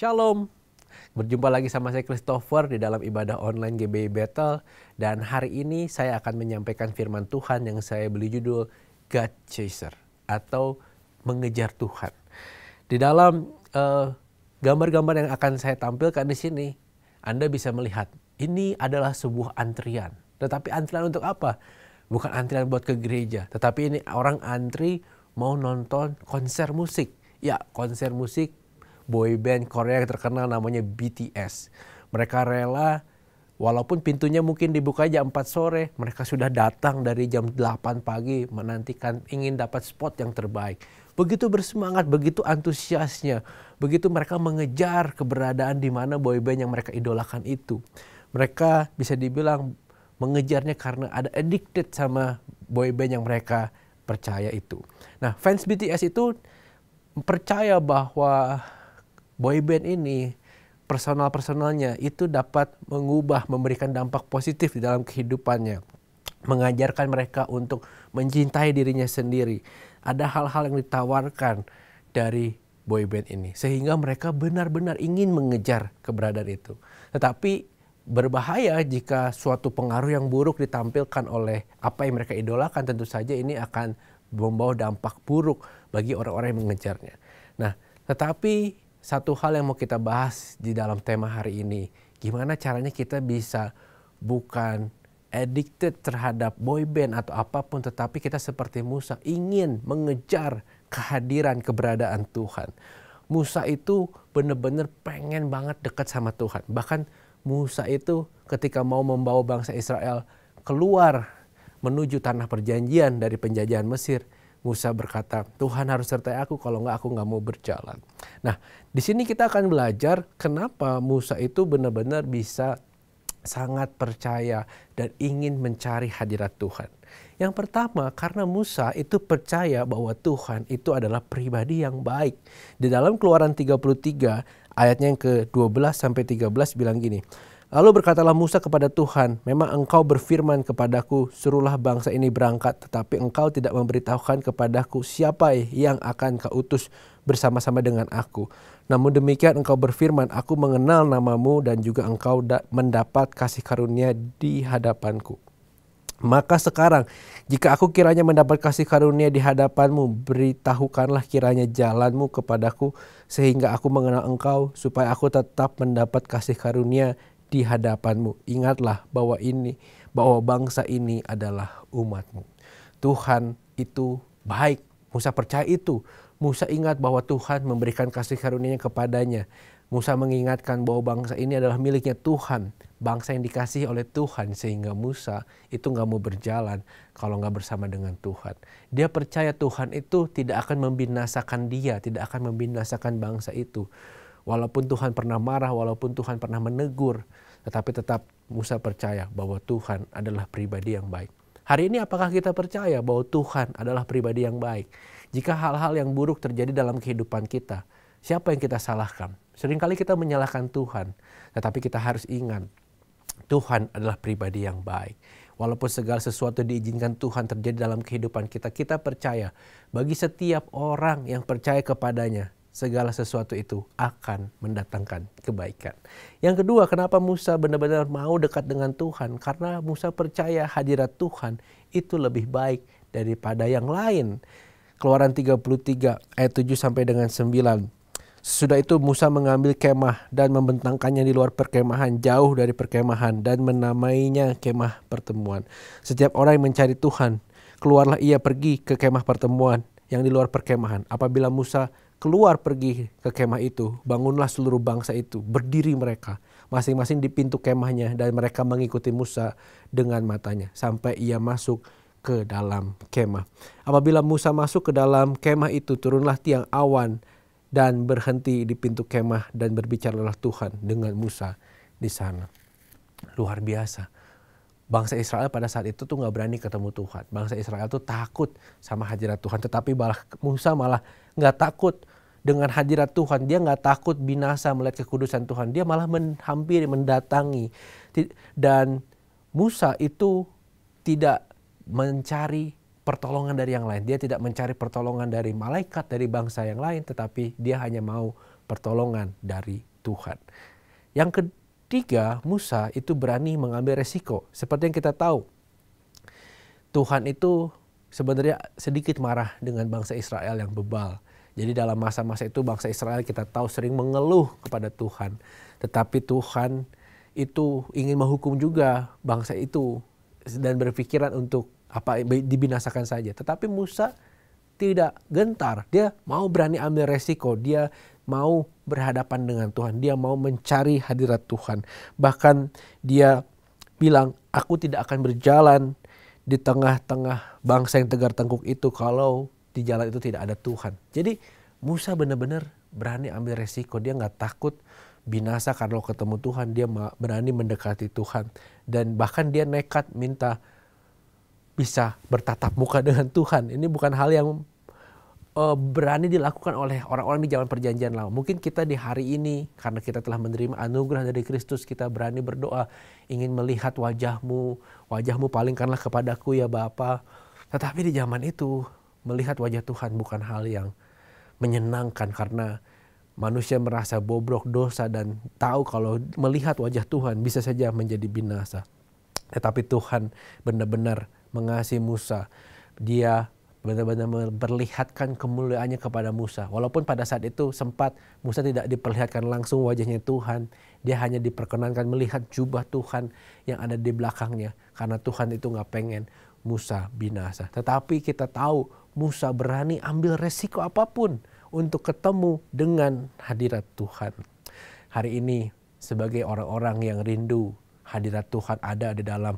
Shalom. Berjumpa lagi sama saya Christopher di dalam ibadah online GBI Battle dan hari ini saya akan menyampaikan firman Tuhan yang saya beli judul God Chaser atau mengejar Tuhan. Di dalam eh, gambar-gambar uh, yang akan saya tampilkan di sini, Anda bisa melihat ini adalah sebuah antrian. Tetapi antrian untuk apa? Bukan antrian buat ke gereja, tetapi ini orang antri mau nonton konser musik. Ya, konser musik boy band Korea yang terkenal namanya BTS. Mereka rela walaupun pintunya mungkin dibuka jam 4 sore, mereka sudah datang dari jam 8 pagi menantikan ingin dapat spot yang terbaik. Begitu bersemangat, begitu antusiasnya, begitu mereka mengejar keberadaan di mana boy band yang mereka idolakan itu. Mereka bisa dibilang mengejarnya karena ada addicted sama boy band yang mereka percaya itu. Nah, fans BTS itu percaya bahwa boyband ini personal-personalnya itu dapat mengubah, memberikan dampak positif di dalam kehidupannya. Mengajarkan mereka untuk mencintai dirinya sendiri. Ada hal-hal yang ditawarkan dari boyband ini. Sehingga mereka benar-benar ingin mengejar keberadaan itu. Tetapi berbahaya jika suatu pengaruh yang buruk ditampilkan oleh apa yang mereka idolakan tentu saja ini akan membawa dampak buruk bagi orang-orang yang mengejarnya. Nah, tetapi satu hal yang mau kita bahas di dalam tema hari ini. Gimana caranya kita bisa bukan addicted terhadap boy band atau apapun tetapi kita seperti Musa ingin mengejar kehadiran keberadaan Tuhan. Musa itu benar-benar pengen banget dekat sama Tuhan. Bahkan Musa itu ketika mau membawa bangsa Israel keluar menuju tanah perjanjian dari penjajahan Mesir, Musa berkata, Tuhan harus sertai aku, kalau enggak aku enggak mau berjalan. Nah, di sini kita akan belajar kenapa Musa itu benar-benar bisa sangat percaya dan ingin mencari hadirat Tuhan. Yang pertama, karena Musa itu percaya bahwa Tuhan itu adalah pribadi yang baik. Di dalam Keluaran 33 ayatnya yang ke-12 sampai 13 bilang gini, Lalu berkatalah Musa kepada Tuhan, memang engkau berfirman kepadaku, suruhlah bangsa ini berangkat, tetapi engkau tidak memberitahukan kepadaku siapa yang akan kau utus bersama-sama dengan aku. Namun demikian engkau berfirman, aku mengenal namamu dan juga engkau mendapat kasih karunia di hadapanku. Maka sekarang, jika aku kiranya mendapat kasih karunia di hadapanmu, beritahukanlah kiranya jalanmu kepadaku, sehingga aku mengenal engkau, supaya aku tetap mendapat kasih karunia di hadapanmu. Ingatlah bahwa ini bahwa bangsa ini adalah umatmu. Tuhan itu baik. Musa percaya itu. Musa ingat bahwa Tuhan memberikan kasih karunia kepadanya. Musa mengingatkan bahwa bangsa ini adalah miliknya Tuhan. Bangsa yang dikasih oleh Tuhan sehingga Musa itu nggak mau berjalan kalau nggak bersama dengan Tuhan. Dia percaya Tuhan itu tidak akan membinasakan dia, tidak akan membinasakan bangsa itu. Walaupun Tuhan pernah marah, walaupun Tuhan pernah menegur, tetapi tetap Musa percaya bahwa Tuhan adalah pribadi yang baik. Hari ini apakah kita percaya bahwa Tuhan adalah pribadi yang baik? Jika hal-hal yang buruk terjadi dalam kehidupan kita, siapa yang kita salahkan? Seringkali kita menyalahkan Tuhan, tetapi kita harus ingat Tuhan adalah pribadi yang baik. Walaupun segala sesuatu diizinkan Tuhan terjadi dalam kehidupan kita, kita percaya bagi setiap orang yang percaya kepadanya, segala sesuatu itu akan mendatangkan kebaikan. Yang kedua, kenapa Musa benar-benar mau dekat dengan Tuhan? Karena Musa percaya hadirat Tuhan itu lebih baik daripada yang lain. Keluaran 33 ayat 7 sampai dengan 9. Sesudah itu Musa mengambil kemah dan membentangkannya di luar perkemahan jauh dari perkemahan dan menamainya kemah pertemuan. Setiap orang yang mencari Tuhan, keluarlah ia pergi ke kemah pertemuan yang di luar perkemahan. Apabila Musa keluar pergi ke kemah itu, bangunlah seluruh bangsa itu, berdiri mereka masing-masing di pintu kemahnya dan mereka mengikuti Musa dengan matanya sampai ia masuk ke dalam kemah. Apabila Musa masuk ke dalam kemah itu, turunlah tiang awan dan berhenti di pintu kemah dan berbicaralah Tuhan dengan Musa di sana. Luar biasa bangsa Israel pada saat itu tuh nggak berani ketemu Tuhan. Bangsa Israel tuh takut sama hadirat Tuhan. Tetapi malah Musa malah nggak takut dengan hadirat Tuhan. Dia nggak takut binasa melihat kekudusan Tuhan. Dia malah menghampiri, mendatangi. Dan Musa itu tidak mencari pertolongan dari yang lain. Dia tidak mencari pertolongan dari malaikat, dari bangsa yang lain. Tetapi dia hanya mau pertolongan dari Tuhan. Yang ke Tiga, Musa itu berani mengambil resiko. Seperti yang kita tahu, Tuhan itu sebenarnya sedikit marah dengan bangsa Israel yang bebal. Jadi dalam masa-masa itu bangsa Israel kita tahu sering mengeluh kepada Tuhan. Tetapi Tuhan itu ingin menghukum juga bangsa itu dan berpikiran untuk apa dibinasakan saja. Tetapi Musa tidak gentar, dia mau berani ambil resiko, dia mau berhadapan dengan Tuhan, dia mau mencari hadirat Tuhan. Bahkan dia bilang, "Aku tidak akan berjalan di tengah-tengah bangsa yang tegar tengkuk itu kalau di jalan itu tidak ada Tuhan." Jadi Musa benar-benar berani ambil resiko, dia nggak takut binasa kalau ketemu Tuhan, dia berani mendekati Tuhan dan bahkan dia nekat minta bisa bertatap muka dengan Tuhan. Ini bukan hal yang uh, berani dilakukan oleh orang-orang di zaman perjanjian lama. Mungkin kita di hari ini karena kita telah menerima anugerah dari Kristus, kita berani berdoa, ingin melihat wajahmu, wajahmu palingkanlah kepadaku ya Bapa. Tetapi di zaman itu melihat wajah Tuhan bukan hal yang menyenangkan karena manusia merasa bobrok dosa dan tahu kalau melihat wajah Tuhan bisa saja menjadi binasa. Tetapi Tuhan benar-benar mengasihi Musa. Dia benar-benar memperlihatkan kemuliaannya kepada Musa. Walaupun pada saat itu sempat Musa tidak diperlihatkan langsung wajahnya Tuhan, dia hanya diperkenankan melihat jubah Tuhan yang ada di belakangnya karena Tuhan itu nggak pengen Musa binasa. Tetapi kita tahu Musa berani ambil resiko apapun untuk ketemu dengan hadirat Tuhan. Hari ini sebagai orang-orang yang rindu hadirat Tuhan ada di dalam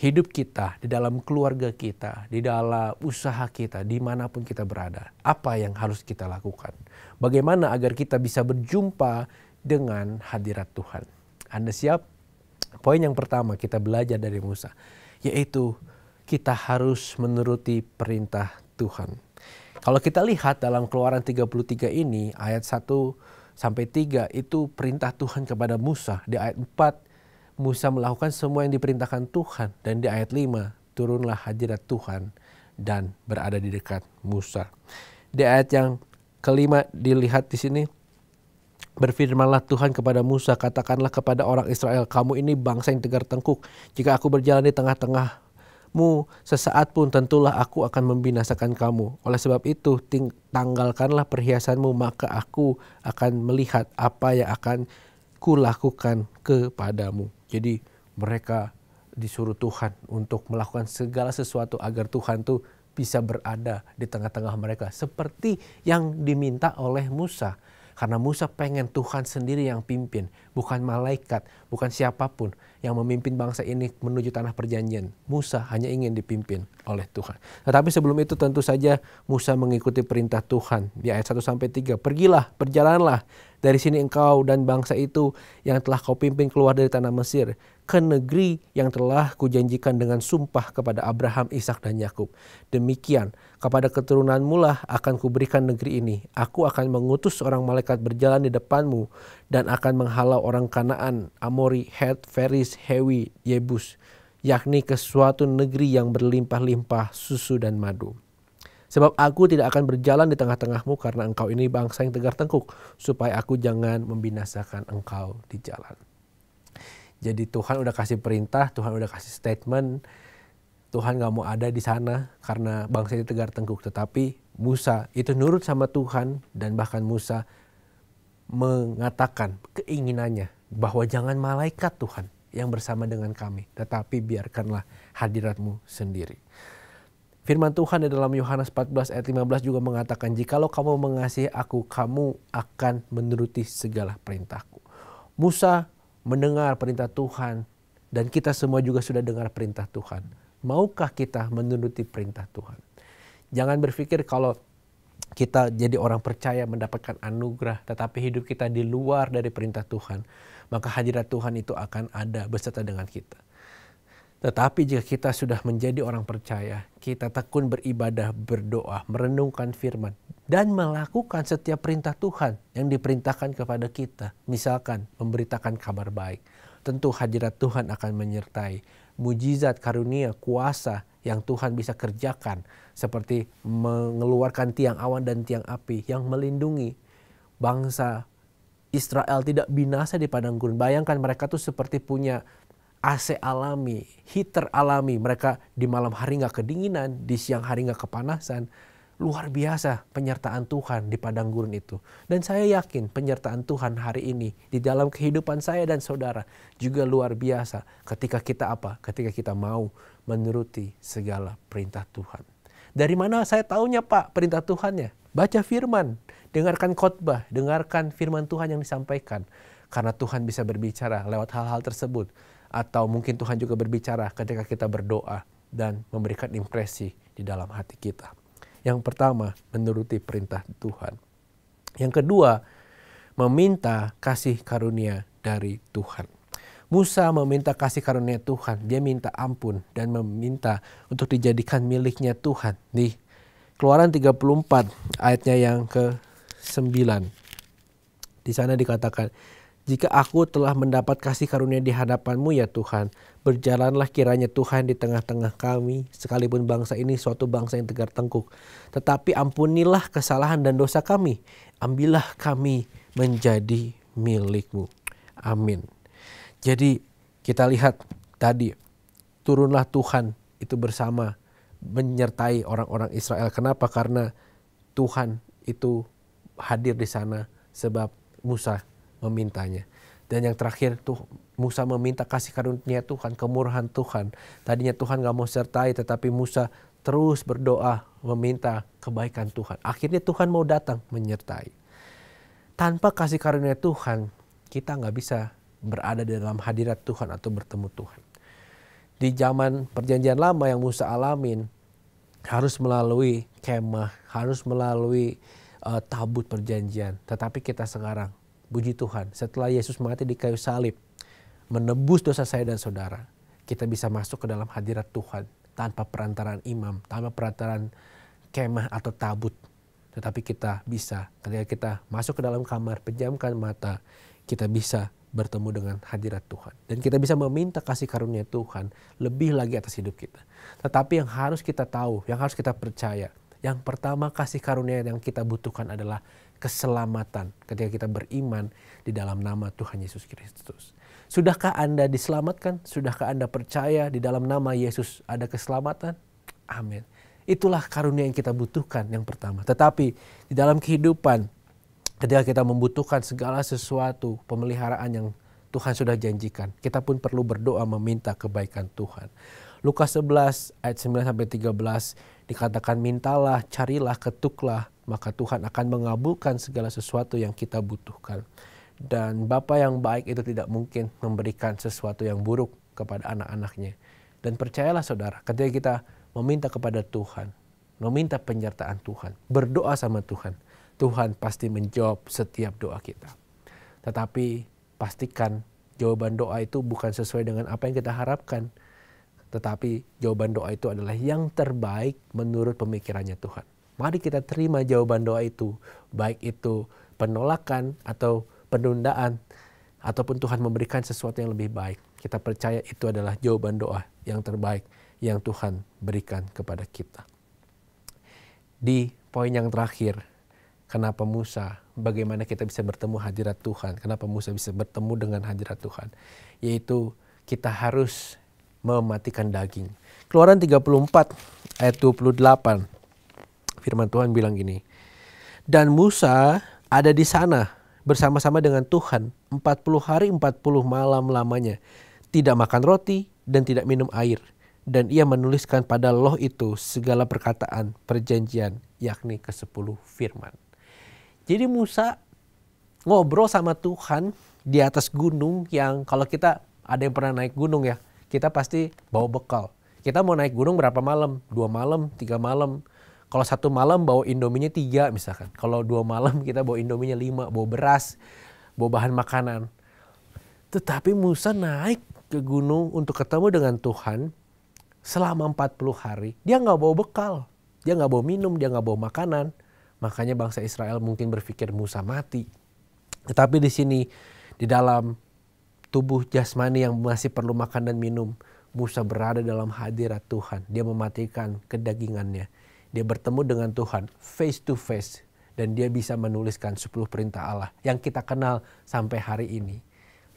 hidup kita, di dalam keluarga kita, di dalam usaha kita, dimanapun kita berada. Apa yang harus kita lakukan? Bagaimana agar kita bisa berjumpa dengan hadirat Tuhan? Anda siap? Poin yang pertama kita belajar dari Musa, yaitu kita harus menuruti perintah Tuhan. Kalau kita lihat dalam keluaran 33 ini, ayat 1 sampai 3 itu perintah Tuhan kepada Musa. Di ayat 4 Musa melakukan semua yang diperintahkan Tuhan dan di ayat 5 turunlah hadirat Tuhan dan berada di dekat Musa. Di ayat yang kelima dilihat di sini Berfirmanlah Tuhan kepada Musa, katakanlah kepada orang Israel, kamu ini bangsa yang tegar tengkuk. Jika aku berjalan di tengah-tengah mu sesaat pun tentulah aku akan membinasakan kamu. Oleh sebab itu, tanggalkanlah perhiasanmu, maka aku akan melihat apa yang akan kulakukan kepadamu. Jadi mereka disuruh Tuhan untuk melakukan segala sesuatu agar Tuhan tuh bisa berada di tengah-tengah mereka seperti yang diminta oleh Musa. Karena Musa pengen Tuhan sendiri yang pimpin bukan malaikat, bukan siapapun yang memimpin bangsa ini menuju tanah perjanjian. Musa hanya ingin dipimpin oleh Tuhan. Tetapi sebelum itu tentu saja Musa mengikuti perintah Tuhan di ayat 1 sampai 3. Pergilah, berjalanlah dari sini engkau dan bangsa itu yang telah kau pimpin keluar dari tanah Mesir ke negeri yang telah kujanjikan dengan sumpah kepada Abraham, Ishak dan Yakub. Demikian kepada keturunanmu lah akan kuberikan negeri ini. Aku akan mengutus seorang malaikat berjalan di depanmu dan akan menghalau orang Kanaan, Amori, Het, Feris, Hewi, Yebus, yakni ke suatu negeri yang berlimpah-limpah susu dan madu. Sebab aku tidak akan berjalan di tengah-tengahmu karena engkau ini bangsa yang tegar tengkuk, supaya aku jangan membinasakan engkau di jalan. Jadi Tuhan udah kasih perintah, Tuhan udah kasih statement, Tuhan gak mau ada di sana karena bangsa ini tegar tengkuk. Tetapi Musa itu nurut sama Tuhan dan bahkan Musa mengatakan keinginannya bahwa jangan malaikat Tuhan yang bersama dengan kami, tetapi biarkanlah hadiratmu sendiri. Firman Tuhan di dalam Yohanes 14 ayat 15 juga mengatakan, Jikalau kamu mengasihi aku, kamu akan menuruti segala perintahku. Musa mendengar perintah Tuhan dan kita semua juga sudah dengar perintah Tuhan. Maukah kita menuruti perintah Tuhan? Jangan berpikir kalau kita jadi orang percaya mendapatkan anugerah, tetapi hidup kita di luar dari perintah Tuhan, maka hadirat Tuhan itu akan ada beserta dengan kita. Tetapi jika kita sudah menjadi orang percaya, kita tekun beribadah, berdoa, merenungkan firman, dan melakukan setiap perintah Tuhan yang diperintahkan kepada kita. Misalkan memberitakan kabar baik, tentu hadirat Tuhan akan menyertai. Mujizat, karunia, kuasa yang Tuhan bisa kerjakan seperti mengeluarkan tiang awan dan tiang api yang melindungi bangsa Israel tidak binasa di padang gurun. Bayangkan mereka tuh seperti punya AC alami, heater alami. Mereka di malam hari nggak kedinginan, di siang hari nggak kepanasan. Luar biasa penyertaan Tuhan di padang gurun itu. Dan saya yakin penyertaan Tuhan hari ini di dalam kehidupan saya dan saudara juga luar biasa. Ketika kita apa? Ketika kita mau menuruti segala perintah Tuhan. Dari mana saya tahunya Pak perintah Tuhannya? Baca firman, dengarkan khotbah, dengarkan firman Tuhan yang disampaikan. Karena Tuhan bisa berbicara lewat hal-hal tersebut. Atau mungkin Tuhan juga berbicara ketika kita berdoa dan memberikan impresi di dalam hati kita. Yang pertama, menuruti perintah Tuhan. Yang kedua, meminta kasih karunia dari Tuhan. Musa meminta kasih karunia Tuhan, dia minta ampun dan meminta untuk dijadikan miliknya Tuhan. Di Keluaran 34 ayatnya yang ke-9. Di sana dikatakan, jika aku telah mendapat kasih karunia di hadapanmu ya Tuhan, berjalanlah kiranya Tuhan di tengah-tengah kami, sekalipun bangsa ini suatu bangsa yang tegar tengkuk. Tetapi ampunilah kesalahan dan dosa kami, ambillah kami menjadi milikmu. Amin. Jadi kita lihat tadi turunlah Tuhan itu bersama menyertai orang-orang Israel. Kenapa? Karena Tuhan itu hadir di sana sebab Musa memintanya. Dan yang terakhir tuh Musa meminta kasih karunia Tuhan, kemurahan Tuhan. Tadinya Tuhan gak mau sertai tetapi Musa terus berdoa meminta kebaikan Tuhan. Akhirnya Tuhan mau datang menyertai. Tanpa kasih karunia Tuhan kita nggak bisa berada di dalam hadirat Tuhan atau bertemu Tuhan. Di zaman perjanjian lama yang Musa alamin harus melalui kemah, harus melalui uh, tabut perjanjian. Tetapi kita sekarang, puji Tuhan, setelah Yesus mati di kayu salib, menebus dosa saya dan saudara, kita bisa masuk ke dalam hadirat Tuhan tanpa perantaran imam, tanpa perantaran kemah atau tabut. Tetapi kita bisa, ketika kita masuk ke dalam kamar, pejamkan mata, kita bisa bertemu dengan hadirat Tuhan. Dan kita bisa meminta kasih karunia Tuhan lebih lagi atas hidup kita. Tetapi yang harus kita tahu, yang harus kita percaya, yang pertama kasih karunia yang kita butuhkan adalah keselamatan ketika kita beriman di dalam nama Tuhan Yesus Kristus. Sudahkah Anda diselamatkan? Sudahkah Anda percaya di dalam nama Yesus ada keselamatan? Amin. Itulah karunia yang kita butuhkan yang pertama. Tetapi di dalam kehidupan ketika kita membutuhkan segala sesuatu pemeliharaan yang Tuhan sudah janjikan, kita pun perlu berdoa meminta kebaikan Tuhan. Lukas 11 ayat 9 sampai 13 dikatakan mintalah, carilah, ketuklah, maka Tuhan akan mengabulkan segala sesuatu yang kita butuhkan. Dan Bapa yang baik itu tidak mungkin memberikan sesuatu yang buruk kepada anak-anaknya. Dan percayalah saudara, ketika kita meminta kepada Tuhan, meminta penyertaan Tuhan, berdoa sama Tuhan, Tuhan pasti menjawab setiap doa kita. Tetapi pastikan jawaban doa itu bukan sesuai dengan apa yang kita harapkan. Tetapi jawaban doa itu adalah yang terbaik menurut pemikirannya Tuhan. Mari kita terima jawaban doa itu, baik itu penolakan atau penundaan, ataupun Tuhan memberikan sesuatu yang lebih baik. Kita percaya itu adalah jawaban doa yang terbaik yang Tuhan berikan kepada kita. Di poin yang terakhir, Kenapa Musa? Bagaimana kita bisa bertemu hadirat Tuhan? Kenapa Musa bisa bertemu dengan hadirat Tuhan? Yaitu kita harus mematikan daging. Keluaran 34 ayat 28. Firman Tuhan bilang gini. Dan Musa ada di sana bersama-sama dengan Tuhan 40 hari 40 malam lamanya. Tidak makan roti dan tidak minum air dan ia menuliskan pada loh itu segala perkataan perjanjian yakni ke-10 firman. Jadi Musa ngobrol sama Tuhan di atas gunung yang kalau kita ada yang pernah naik gunung ya, kita pasti bawa bekal. Kita mau naik gunung berapa malam? Dua malam, tiga malam. Kalau satu malam bawa indominya tiga misalkan. Kalau dua malam kita bawa indominya lima, bawa beras, bawa bahan makanan. Tetapi Musa naik ke gunung untuk ketemu dengan Tuhan selama 40 hari. Dia nggak bawa bekal, dia nggak bawa minum, dia nggak bawa makanan Makanya bangsa Israel mungkin berpikir Musa mati. Tetapi di sini di dalam tubuh jasmani yang masih perlu makan dan minum, Musa berada dalam hadirat Tuhan. Dia mematikan kedagingannya. Dia bertemu dengan Tuhan face to face dan dia bisa menuliskan 10 perintah Allah yang kita kenal sampai hari ini.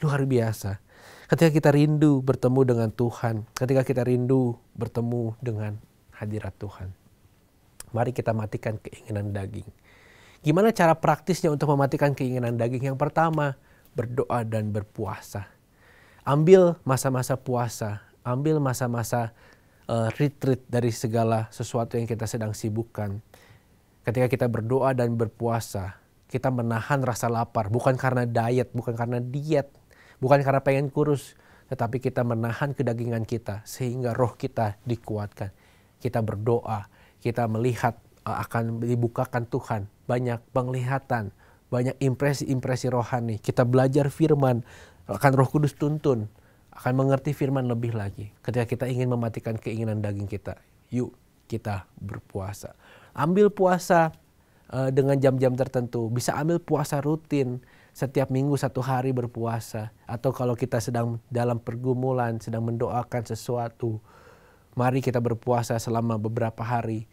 Luar biasa. Ketika kita rindu bertemu dengan Tuhan, ketika kita rindu bertemu dengan hadirat Tuhan. Mari kita matikan keinginan daging. Gimana cara praktisnya untuk mematikan keinginan daging? Yang pertama, berdoa dan berpuasa. Ambil masa-masa puasa, ambil masa-masa uh, retreat dari segala sesuatu yang kita sedang sibukkan. Ketika kita berdoa dan berpuasa, kita menahan rasa lapar, bukan karena diet, bukan karena diet, bukan karena pengen kurus, tetapi kita menahan kedagingan kita sehingga roh kita dikuatkan. Kita berdoa, kita melihat eh, akan dibukakan Tuhan, banyak penglihatan, banyak impresi-impresi rohani. Kita belajar firman, akan Roh Kudus tuntun, akan mengerti firman lebih lagi. Ketika kita ingin mematikan keinginan daging kita, yuk kita berpuasa. Ambil puasa uh, dengan jam-jam tertentu, bisa ambil puasa rutin setiap minggu satu hari berpuasa atau kalau kita sedang dalam pergumulan, sedang mendoakan sesuatu, mari kita berpuasa selama beberapa hari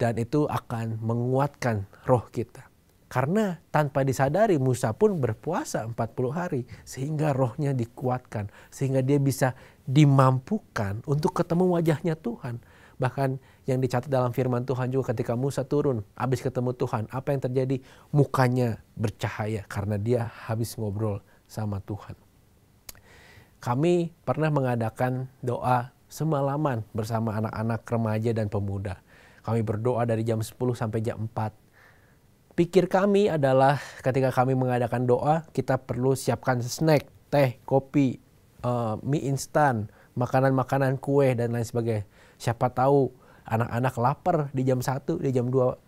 dan itu akan menguatkan roh kita. Karena tanpa disadari Musa pun berpuasa 40 hari sehingga rohnya dikuatkan, sehingga dia bisa dimampukan untuk ketemu wajahnya Tuhan. Bahkan yang dicatat dalam firman Tuhan juga ketika Musa turun, habis ketemu Tuhan, apa yang terjadi? Mukanya bercahaya karena dia habis ngobrol sama Tuhan. Kami pernah mengadakan doa semalaman bersama anak-anak remaja dan pemuda. Kami berdoa dari jam 10 sampai jam 4. Pikir kami adalah ketika kami mengadakan doa, kita perlu siapkan snack, teh, kopi, uh, mie instan, makanan-makanan kue dan lain sebagainya. Siapa tahu anak-anak lapar di jam 1, di jam 2.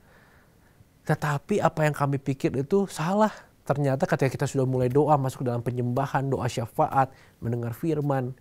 Tetapi apa yang kami pikir itu salah. Ternyata ketika kita sudah mulai doa, masuk dalam penyembahan, doa syafaat, mendengar firman,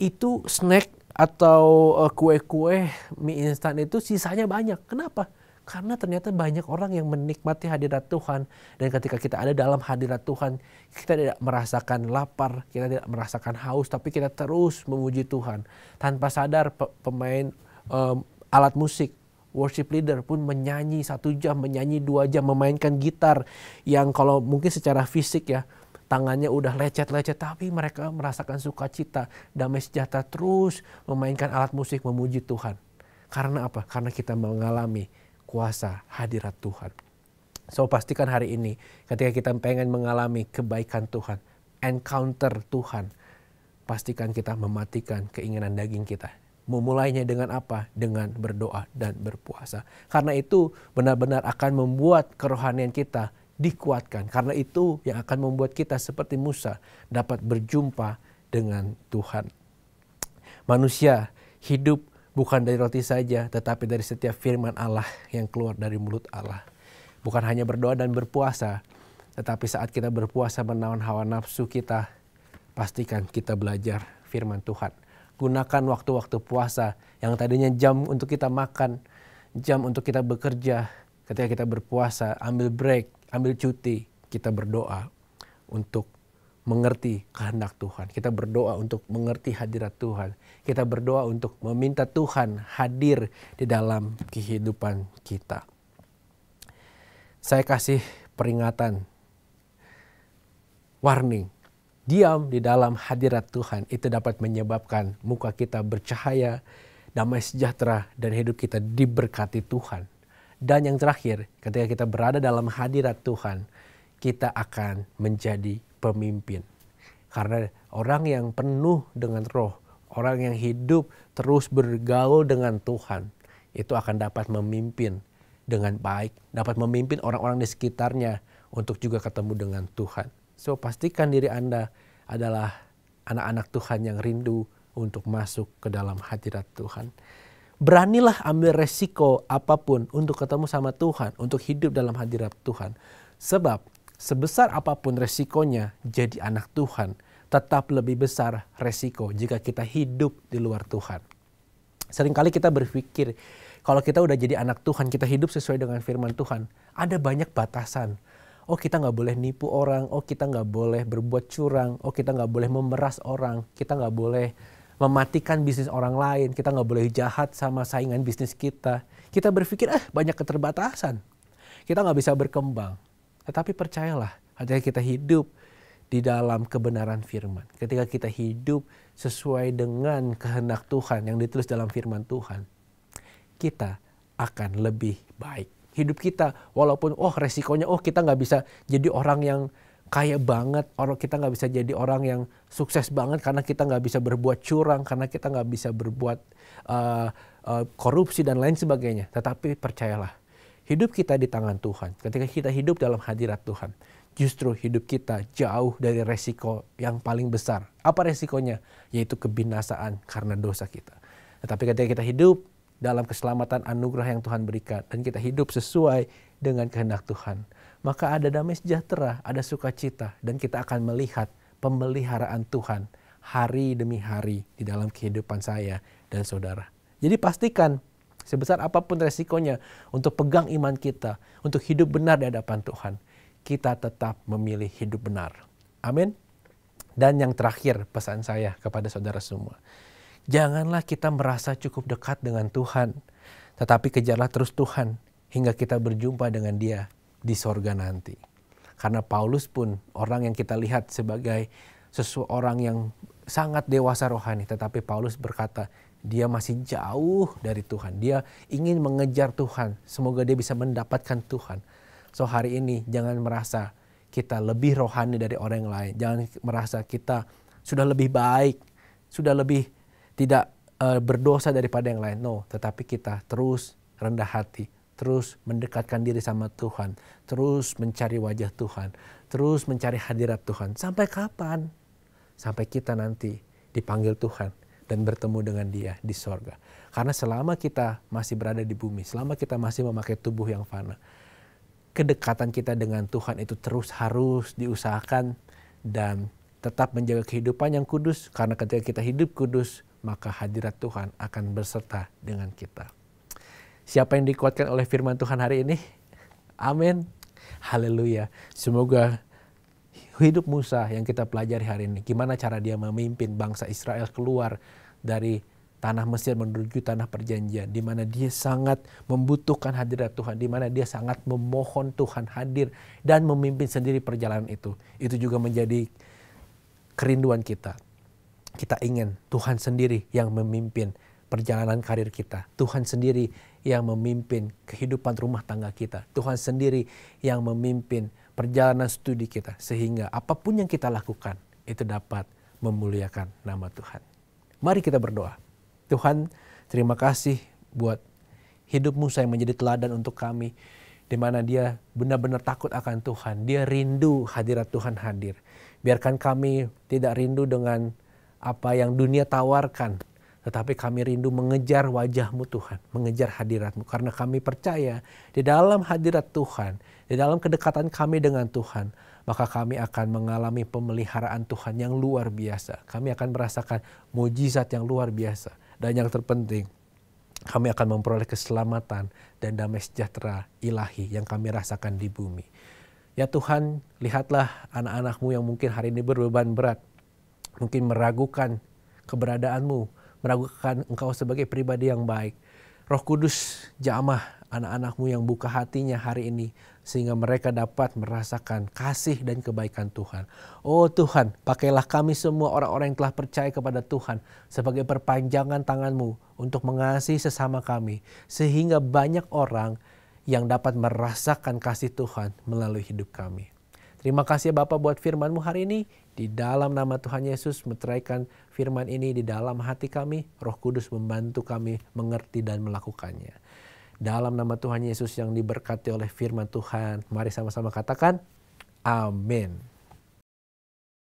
itu snack atau eh, kue-kue mie instan itu sisanya banyak. Kenapa? Karena ternyata banyak orang yang menikmati hadirat Tuhan dan ketika kita ada dalam hadirat Tuhan, kita tidak merasakan lapar, kita tidak merasakan haus, tapi kita terus memuji Tuhan. Tanpa sadar pe pemain um, alat musik worship leader pun menyanyi satu jam, menyanyi dua jam, memainkan gitar yang kalau mungkin secara fisik ya tangannya udah lecet-lecet, tapi mereka merasakan sukacita, damai sejahtera terus memainkan alat musik memuji Tuhan. Karena apa? Karena kita mengalami kuasa hadirat Tuhan. So pastikan hari ini ketika kita pengen mengalami kebaikan Tuhan, encounter Tuhan, pastikan kita mematikan keinginan daging kita. Memulainya dengan apa? Dengan berdoa dan berpuasa. Karena itu benar-benar akan membuat kerohanian kita dikuatkan. Karena itu yang akan membuat kita seperti Musa dapat berjumpa dengan Tuhan. Manusia hidup bukan dari roti saja, tetapi dari setiap firman Allah yang keluar dari mulut Allah. Bukan hanya berdoa dan berpuasa, tetapi saat kita berpuasa menawan hawa nafsu kita, pastikan kita belajar firman Tuhan. Gunakan waktu-waktu puasa yang tadinya jam untuk kita makan, jam untuk kita bekerja. Ketika kita berpuasa, ambil break, ambil cuti, kita berdoa untuk mengerti kehendak Tuhan. Kita berdoa untuk mengerti hadirat Tuhan. Kita berdoa untuk meminta Tuhan hadir di dalam kehidupan kita. Saya kasih peringatan, warning. Diam di dalam hadirat Tuhan itu dapat menyebabkan muka kita bercahaya, damai sejahtera, dan hidup kita diberkati Tuhan. Dan yang terakhir, ketika kita berada dalam hadirat Tuhan, kita akan menjadi pemimpin. Karena orang yang penuh dengan roh, orang yang hidup terus bergaul dengan Tuhan, itu akan dapat memimpin dengan baik, dapat memimpin orang-orang di sekitarnya untuk juga ketemu dengan Tuhan. So pastikan diri Anda adalah anak-anak Tuhan yang rindu untuk masuk ke dalam hadirat Tuhan beranilah ambil resiko apapun untuk ketemu sama Tuhan, untuk hidup dalam hadirat Tuhan. Sebab sebesar apapun resikonya jadi anak Tuhan, tetap lebih besar resiko jika kita hidup di luar Tuhan. Seringkali kita berpikir kalau kita udah jadi anak Tuhan, kita hidup sesuai dengan firman Tuhan. Ada banyak batasan. Oh kita nggak boleh nipu orang, oh kita nggak boleh berbuat curang, oh kita nggak boleh memeras orang, kita nggak boleh mematikan bisnis orang lain, kita nggak boleh jahat sama saingan bisnis kita. Kita berpikir, eh banyak keterbatasan. Kita nggak bisa berkembang. Tetapi percayalah, ketika kita hidup di dalam kebenaran firman. Ketika kita hidup sesuai dengan kehendak Tuhan yang ditulis dalam firman Tuhan. Kita akan lebih baik. Hidup kita walaupun oh resikonya oh kita nggak bisa jadi orang yang kaya banget orang kita nggak bisa jadi orang yang sukses banget karena kita nggak bisa berbuat curang karena kita nggak bisa berbuat uh, uh, korupsi dan lain sebagainya tetapi percayalah hidup kita di tangan Tuhan ketika kita hidup dalam hadirat Tuhan justru hidup kita jauh dari resiko yang paling besar. Apa resikonya? Yaitu kebinasaan karena dosa kita. Tetapi ketika kita hidup dalam keselamatan anugerah yang Tuhan berikan dan kita hidup sesuai dengan kehendak Tuhan, maka ada damai sejahtera, ada sukacita, dan kita akan melihat pemeliharaan Tuhan hari demi hari di dalam kehidupan saya dan saudara. Jadi pastikan sebesar apapun resikonya untuk pegang iman kita, untuk hidup benar di hadapan Tuhan, kita tetap memilih hidup benar. Amin. Dan yang terakhir pesan saya kepada saudara semua. Janganlah kita merasa cukup dekat dengan Tuhan, tetapi kejarlah terus Tuhan hingga kita berjumpa dengan Dia di sorga nanti. Karena Paulus pun orang yang kita lihat sebagai seseorang yang sangat dewasa rohani. Tetapi Paulus berkata, dia masih jauh dari Tuhan. Dia ingin mengejar Tuhan. Semoga dia bisa mendapatkan Tuhan. So hari ini jangan merasa kita lebih rohani dari orang lain. Jangan merasa kita sudah lebih baik, sudah lebih tidak eh, berdosa daripada yang lain. No, tetapi kita terus rendah hati, terus mendekatkan diri sama Tuhan, terus mencari wajah Tuhan, terus mencari hadirat Tuhan. Sampai kapan? Sampai kita nanti dipanggil Tuhan dan bertemu dengan Dia di sorga. Karena selama kita masih berada di bumi, selama kita masih memakai tubuh yang fana, kedekatan kita dengan Tuhan itu terus harus diusahakan dan tetap menjaga kehidupan yang kudus. Karena ketika kita hidup kudus, maka hadirat Tuhan akan berserta dengan kita. Siapa yang dikuatkan oleh firman Tuhan hari ini? Amin. Haleluya. Semoga hidup Musa yang kita pelajari hari ini, gimana cara dia memimpin bangsa Israel keluar dari tanah Mesir menuju tanah perjanjian, di mana dia sangat membutuhkan hadirat Tuhan, di mana dia sangat memohon Tuhan hadir dan memimpin sendiri perjalanan itu. Itu juga menjadi kerinduan kita. Kita ingin Tuhan sendiri yang memimpin perjalanan karir kita. Tuhan sendiri yang memimpin kehidupan rumah tangga kita. Tuhan sendiri yang memimpin perjalanan studi kita. Sehingga apapun yang kita lakukan itu dapat memuliakan nama Tuhan. Mari kita berdoa. Tuhan terima kasih buat hidupmu saya menjadi teladan untuk kami. Di mana dia benar-benar takut akan Tuhan. Dia rindu hadirat Tuhan hadir. Biarkan kami tidak rindu dengan apa yang dunia tawarkan, tetapi kami rindu mengejar wajahmu Tuhan, mengejar hadiratmu. Karena kami percaya di dalam hadirat Tuhan, di dalam kedekatan kami dengan Tuhan, maka kami akan mengalami pemeliharaan Tuhan yang luar biasa. Kami akan merasakan mujizat yang luar biasa. Dan yang terpenting, kami akan memperoleh keselamatan dan damai sejahtera ilahi yang kami rasakan di bumi. Ya Tuhan, lihatlah anak-anakmu yang mungkin hari ini berbeban berat, mungkin meragukan keberadaanmu, meragukan engkau sebagai pribadi yang baik. Roh Kudus jamah anak-anakmu yang buka hatinya hari ini sehingga mereka dapat merasakan kasih dan kebaikan Tuhan. Oh Tuhan, pakailah kami semua orang-orang yang telah percaya kepada Tuhan sebagai perpanjangan tanganmu untuk mengasihi sesama kami sehingga banyak orang yang dapat merasakan kasih Tuhan melalui hidup kami. Terima kasih ya Bapak buat Firmanmu hari ini. Di dalam nama Tuhan Yesus meteraikan firman ini di dalam hati kami. Roh Kudus membantu kami mengerti dan melakukannya. Dalam nama Tuhan Yesus yang diberkati oleh firman Tuhan. Mari sama-sama katakan. Amin.